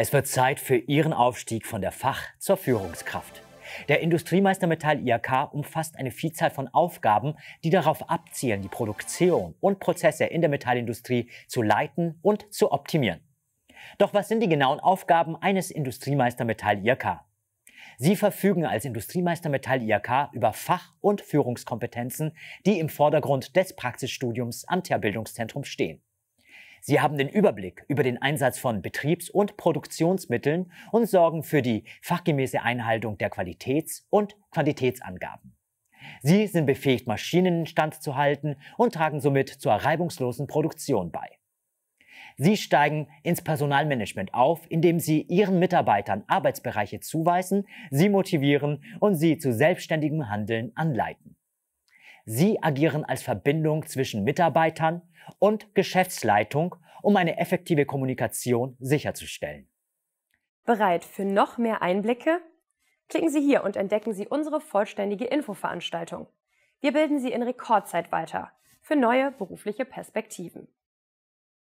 Es wird Zeit für Ihren Aufstieg von der Fach- zur Führungskraft. Der Industriemeister Metall IAK umfasst eine Vielzahl von Aufgaben, die darauf abzielen, die Produktion und Prozesse in der Metallindustrie zu leiten und zu optimieren. Doch was sind die genauen Aufgaben eines Industriemeister Metall IAK? Sie verfügen als Industriemeister Metall IAK über Fach- und Führungskompetenzen, die im Vordergrund des Praxisstudiums am TH-Bildungszentrum stehen. Sie haben den Überblick über den Einsatz von Betriebs- und Produktionsmitteln und sorgen für die fachgemäße Einhaltung der Qualitäts- und Quantitätsangaben. Sie sind befähigt, Maschinen in Stand zu halten und tragen somit zur reibungslosen Produktion bei. Sie steigen ins Personalmanagement auf, indem sie ihren Mitarbeitern Arbeitsbereiche zuweisen, sie motivieren und sie zu selbstständigem Handeln anleiten. Sie agieren als Verbindung zwischen Mitarbeitern und Geschäftsleitung, um eine effektive Kommunikation sicherzustellen. Bereit für noch mehr Einblicke? Klicken Sie hier und entdecken Sie unsere vollständige Infoveranstaltung. Wir bilden Sie in Rekordzeit weiter für neue berufliche Perspektiven.